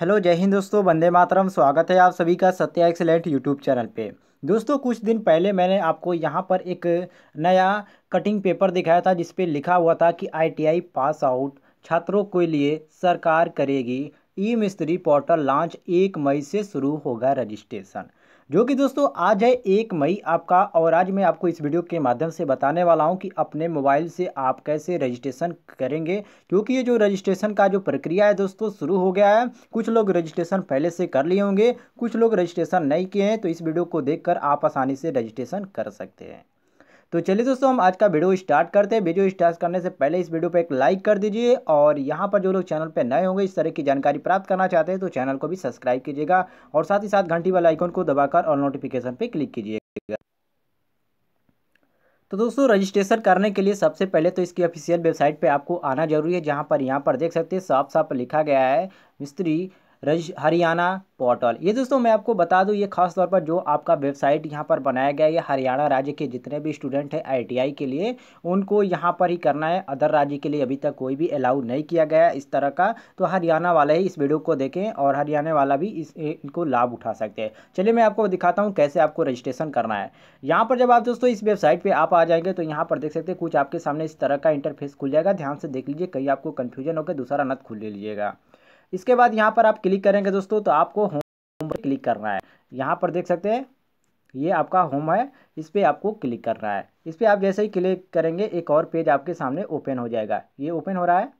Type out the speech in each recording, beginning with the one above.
hello जय हिंद दोस्तों वंदे मातरम स्वागत है आप सभी का सत्या एक्सलेंट यूट्यूब चैनल पे दोस्तों कुछ दिन पहले मैंने आपको यहाँ पर एक नया कटिंग पेपर दिखाया था जिसपे लिखा हुआ था कि आईटीआई पास आउट छात्रों के लिए सरकार करेगी ई मिस्त्री पोर्टल लॉन्च एक मई से शुरू होगा रजिस्ट्रेशन जो कि दोस्तों आज है एक मई आपका और आज मैं आपको इस वीडियो के माध्यम से बताने वाला हूं कि अपने मोबाइल से आप कैसे रजिस्ट्रेशन करेंगे क्योंकि ये जो रजिस्ट्रेशन का जो प्रक्रिया है दोस्तों शुरू हो गया है कुछ लोग रजिस्ट्रेशन पहले से कर लिए होंगे कुछ लोग रजिस्ट्रेशन नहीं किए हैं तो इस वीडियो को देख आप आसानी से रजिस्ट्रेशन कर सकते हैं तो चलिए दोस्तों हम आज का वीडियो स्टार्ट करते हैं वीडियो स्टार्ट करने से पहले इस वीडियो पर एक लाइक कर दीजिए और यहाँ पर जो लोग चैनल पर नए होंगे इस तरह की जानकारी प्राप्त करना चाहते हैं तो चैनल को भी सब्सक्राइब कीजिएगा और साथ ही साथ घंटी वाला आइकन को दबाकर और नोटिफिकेशन पर क्लिक कीजिएगा तो दोस्तों रजिस्ट्रेशन करने के लिए सबसे पहले तो इसकी ऑफिशियल वेबसाइट पे आपको आना जरूरी है जहाँ पर यहाँ पर देख सकते हैं साफ साफ लिखा गया है मिस्त्री हरियाणा पोर्टल ये दोस्तों मैं आपको बता दूं ये खास तौर पर जो आपका वेबसाइट यहाँ पर बनाया गया है हरियाणा राज्य के जितने भी स्टूडेंट हैं आईटीआई के लिए उनको यहाँ पर ही करना है अदर राज्य के लिए अभी तक कोई भी अलाउ नहीं किया गया इस तरह का तो हरियाणा वाले ही इस वीडियो को देखें और हरियाणा वाला भी इस इनको लाभ उठा सकते हैं चलिए मैं आपको दिखाता हूँ कैसे आपको रजिस्ट्रेशन करना है यहाँ पर जब आप दोस्तों इस वेबसाइट पर आप आ जाएंगे तो यहाँ पर देख सकते हैं कुछ आपके सामने इस तरह का इंटरफेस खुल जाएगा ध्यान से देख लीजिए कहीं आपको कन्फ्यूजन होकर दूसरा नत खुल लीजिएगा इसके बाद यहाँ पर आप क्लिक करेंगे दोस्तों तो आपको होम पर क्लिक करना है यहाँ पर देख सकते हैं ये आपका होम है इस पर आपको क्लिक करना है इस पर आप जैसे ही क्लिक करेंगे एक और पेज आपके सामने ओपन हो जाएगा ये ओपन हो रहा है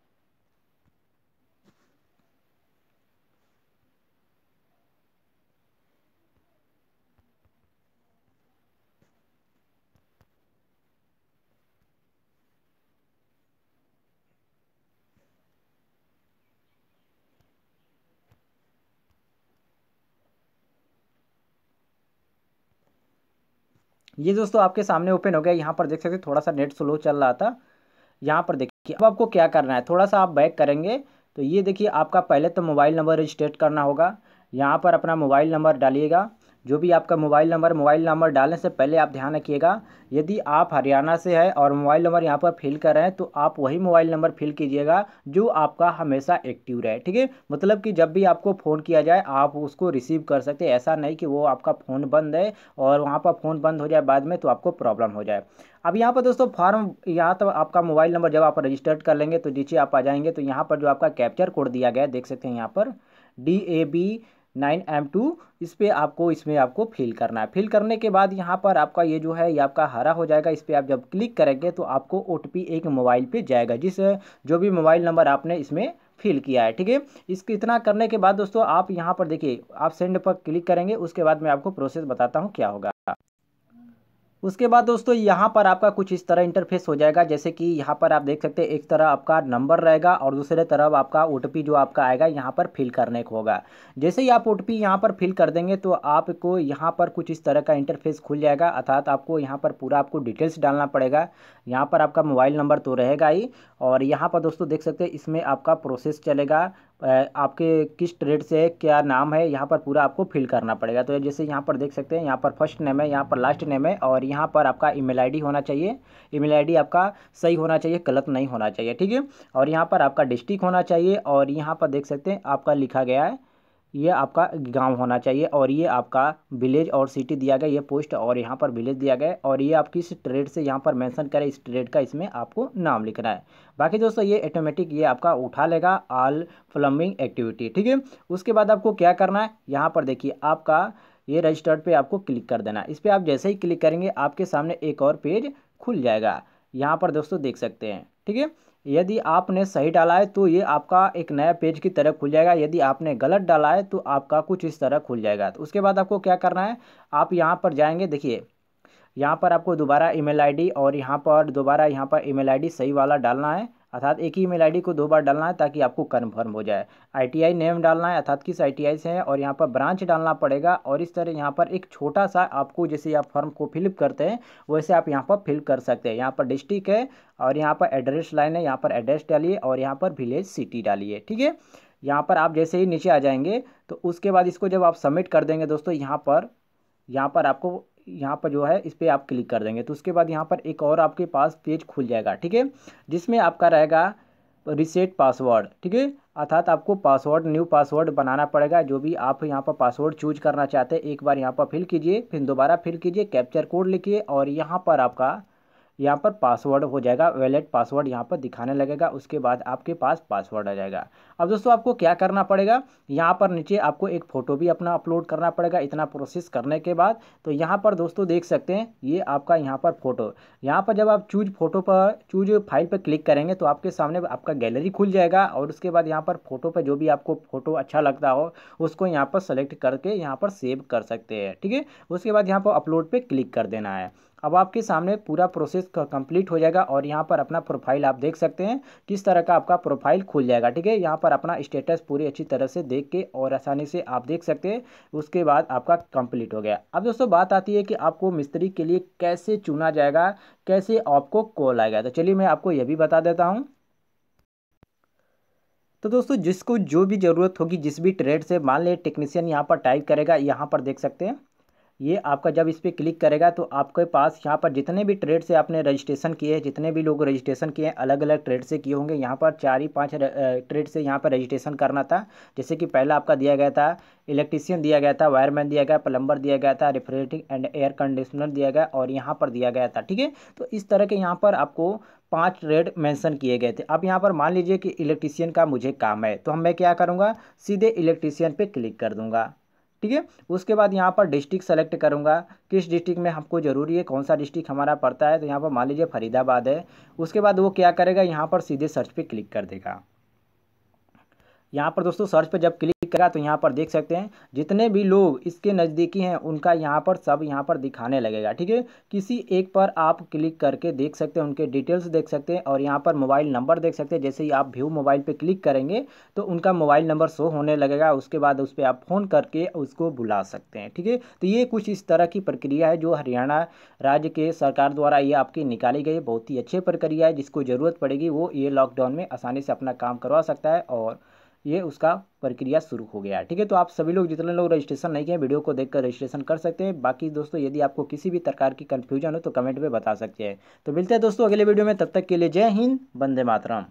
ये दोस्तों आपके सामने ओपन हो गया यहाँ पर देख सकते थोड़ा सा नेट स्लो चल रहा था यहाँ पर देखिए अब आपको क्या करना है थोड़ा सा आप बैक करेंगे तो ये देखिए आपका पहले तो मोबाइल नंबर रजिस्ट्रेट करना होगा यहाँ पर अपना मोबाइल नंबर डालिएगा जो भी आपका मोबाइल नंबर मोबाइल नंबर डालने से पहले आप ध्यान रखिएगा यदि आप हरियाणा से हैं और मोबाइल नंबर यहाँ पर फिल कर रहे हैं तो आप वही मोबाइल नंबर फिल कीजिएगा जो आपका हमेशा एक्टिव रहे ठीक है मतलब कि जब भी आपको फ़ोन किया जाए आप उसको रिसीव कर सकते हैं ऐसा नहीं कि वो आपका फ़ोन बंद है और वहाँ पर फ़ोन बंद हो जाए बाद में तो आपको प्रॉब्लम हो जाए अब यहाँ पर दोस्तों फॉर्म यहाँ तो आपका मोबाइल नंबर जब आप रजिस्टर्ड कर लेंगे तो नीचे आप आ जाएंगे तो यहाँ पर जो आपका कैप्चर कोड दिया गया है देख सकते हैं यहाँ पर D A B nine M two इस पर आपको इसमें आपको फिल करना है फिल करने के बाद यहाँ पर आपका ये जो है ये आपका हरा हो जाएगा इस पर आप जब क्लिक करेंगे तो आपको ओ एक मोबाइल पर जाएगा जिस जो भी मोबाइल नंबर आपने इसमें फिल किया है ठीक है इसके इतना करने के बाद दोस्तों आप यहाँ पर देखिए आप सेंड पर क्लिक करेंगे उसके बाद मैं आपको प्रोसेस बताता हूँ क्या होगा उसके बाद दोस्तों यहाँ पर आपका कुछ इस तरह इंटरफेस हो जाएगा जैसे कि यहाँ पर आप देख सकते हैं एक तरह आपका नंबर रहेगा और दूसरे तरफ आपका ओ जो आपका आएगा यहाँ पर फिल करने को होगा जैसे ही आप ओ टी यहाँ पर फिल कर देंगे तो आपको यहाँ पर कुछ इस तरह का इंटरफेस खुल जाएगा अर्थात आपको यहाँ पर पूरा आपको डिटेल्स डालना पड़ेगा यहाँ पर आपका मोबाइल नंबर तो रहेगा ही और यहाँ पर दोस्तों देख सकते हैं इसमें आपका प्रोसेस चलेगा आपके किस ट्रेड से है क्या नाम है यहाँ पर पूरा आपको फिल करना पड़ेगा तो जैसे यहाँ पर देख सकते हैं यहाँ पर फर्स्ट नेम है यहाँ पर लास्ट नेम है और यहाँ पर आपका ईमेल आईडी होना चाहिए ईमेल आईडी आपका सही होना चाहिए गलत नहीं होना चाहिए ठीक है और यहाँ पर आपका डिस्ट्रिक्ट होना चाहिए और यहाँ पर देख सकते हैं आपका लिखा गया है ये आपका गांव होना चाहिए और ये आपका विलेज और सिटी दिया गया ये पोस्ट और यहाँ पर विलेज दिया गया और ये आप किस ट्रेड से यहाँ पर मेंशन करें इस ट्रेड का इसमें आपको नाम लिखना है बाकी दोस्तों ये ऑटोमेटिक ये आपका उठा लेगा आल प्लम्बिंग एक्टिविटी ठीक है उसके बाद आपको क्या करना है यहाँ पर देखिए आपका ये रजिस्टर्ड पर आपको क्लिक कर देना इस पर आप जैसे ही क्लिक करेंगे आपके सामने एक और पेज खुल जाएगा यहाँ पर दोस्तों देख सकते हैं ठीक है यदि आपने सही डाला है तो ये आपका एक नया पेज की तरह खुल जाएगा यदि आपने गलत डाला है तो आपका कुछ इस तरह खुल जाएगा तो उसके बाद आपको क्या करना है आप यहाँ पर जाएंगे देखिए यहाँ पर आपको दोबारा ईमेल आईडी और यहाँ पर दोबारा यहाँ पर ईमेल आईडी सही वाला डालना है अर्थात एक ही ईमेल आईडी को दो बार डालना है ताकि आपको कन्फर्म हो जाए आईटीआई नेम डालना है अर्थात किस आईटीआई से है और यहाँ पर ब्रांच डालना पड़ेगा और इस तरह यहाँ पर एक छोटा सा आपको जैसे आप फॉर्म को फिलअप करते हैं वैसे आप यहाँ पर फिल कर सकते हैं यहाँ पर डिस्ट्रिक्ट है और यहाँ पर एड्रेस लाइन है यहाँ पर एड्रेस डालिए और यहाँ पर विलेज सिटी डालिए ठीक है यहाँ पर आप जैसे ही नीचे आ जाएंगे तो उसके बाद इसको जब आप सबमिट कर देंगे दोस्तों यहाँ पर यहाँ पर आपको यहाँ पर जो है इस पर आप क्लिक कर देंगे तो उसके बाद यहाँ पर एक और आपके पास पेज खुल जाएगा ठीक है जिसमें आपका रहेगा रिसेट पासवर्ड ठीक है अर्थात आपको पासवर्ड न्यू पासवर्ड बनाना पड़ेगा जो भी आप यहाँ पर पासवर्ड चूज करना चाहते हैं एक बार यहाँ पर फिल कीजिए फिर दोबारा फिल कीजिए कैप्चर कोड लिखिए और यहाँ पर आपका यहाँ पर पासवर्ड हो जाएगा वैलेट पासवर्ड यहाँ पर दिखाने लगेगा उसके बाद आपके पास पासवर्ड आ जाएगा अब दोस्तों आपको क्या करना पड़ेगा यहाँ पर नीचे आपको एक फ़ोटो भी अपना अपलोड करना पड़ेगा इतना प्रोसेस करने के बाद तो यहाँ पर दोस्तों देख सकते हैं ये आपका यहाँ पर फ़ोटो यहाँ पर जब आप चूज फ़ोटो पर चूज फाइल पर क्लिक करेंगे तो आपके सामने आपका गैलरी खुल जाएगा और उसके बाद यहाँ पर फ़ोटो पर जो भी आपको फ़ोटो अच्छा लगता हो उसको यहाँ पर सेलेक्ट करके यहाँ पर सेव कर सकते हैं ठीक है उसके बाद यहाँ पर अपलोड पर क्लिक कर देना है अब आपके सामने पूरा प्रोसेस कंप्लीट हो जाएगा और यहाँ पर अपना प्रोफाइल आप देख सकते हैं किस तरह का आपका प्रोफाइल खुल जाएगा ठीक है यहाँ पर अपना स्टेटस पूरी अच्छी तरह से देख के और आसानी से आप देख सकते हैं उसके बाद आपका कंप्लीट हो गया अब दोस्तों बात आती है कि आपको मिस्त्री के लिए कैसे चुना जाएगा कैसे आपको कॉल आएगा तो चलिए मैं आपको यह भी बता देता हूँ तो दोस्तों जिसको जो भी ज़रूरत होगी जिस भी ट्रेड से मान लें टेक्नीशियन यहाँ पर टाइप करेगा यहाँ पर देख सकते हैं ये आपका जब इस पर क्लिक करेगा तो आपके पास यहाँ पर जितने भी ट्रेड से आपने रजिस्ट्रेशन किए हैं जितने भी लोग रजिस्ट्रेशन किए हैं अलग अलग ट्रेड से किए होंगे यहाँ पर चार ही पाँच ट्रेड से यहाँ पर रजिस्ट्रेशन करना था जैसे कि पहला आपका दिया गया था इलेक्ट्रीसियन दिया गया था वायरमैन दिया गया प्लम्बर दिया गया था रेफ्रिजरेटिंग एंड एयर कंडीशनर दिया गया और यहाँ पर दिया गया था ठीक है तो इस तरह के यहाँ पर आपको पांच ट्रेड मेंशन किए गए थे अब यहाँ पर मान लीजिए कि इलेक्ट्रीशियन का मुझे काम है तो हम मैं क्या करूँगा सीधे इलेक्ट्रीशियन पे क्लिक कर दूँगा ठीक है उसके बाद यहाँ पर डिस्ट्रिक्ट सेलेक्ट करूँगा किस डिस्ट्रिक्ट में हमको ज़रूरी है कौन सा डिस्ट्रिक्ट हमारा पड़ता है तो यहाँ पर मान लीजिए फरीदाबाद है उसके बाद वो क्या करेगा यहाँ पर सीधे सर्च पर क्लिक कर देगा यहाँ पर दोस्तों सर्च पर जब क्लिक करा तो यहाँ पर देख सकते हैं जितने भी लोग इसके नज़दीकी हैं उनका यहाँ पर सब यहाँ पर दिखाने लगेगा ठीक है किसी एक पर आप क्लिक करके देख सकते हैं उनके डिटेल्स देख सकते हैं और यहाँ पर मोबाइल नंबर देख सकते हैं जैसे ही आप व्यू मोबाइल पर क्लिक करेंगे तो उनका मोबाइल नंबर शो होने लगेगा उसके बाद उस पर आप फ़ोन करके उसको बुला सकते हैं ठीक है तो ये कुछ इस तरह की प्रक्रिया है जो हरियाणा राज्य के सरकार द्वारा ये आपकी निकाली गई बहुत ही अच्छी प्रक्रिया है जिसको ज़रूरत पड़ेगी वो ये लॉकडाउन में आसानी से अपना काम करवा सकता है और ये उसका प्रक्रिया शुरू हो गया है ठीक है तो आप सभी लोग जितने लोग रजिस्ट्रेशन नहीं किए वीडियो को देखकर रजिस्ट्रेशन कर सकते हैं बाकी दोस्तों यदि आपको किसी भी प्रकार की कन्फ्यूजन हो तो कमेंट में बता सकते हैं तो मिलते हैं दोस्तों अगले वीडियो में तब तक के लिए जय हिंद वंदे मातरम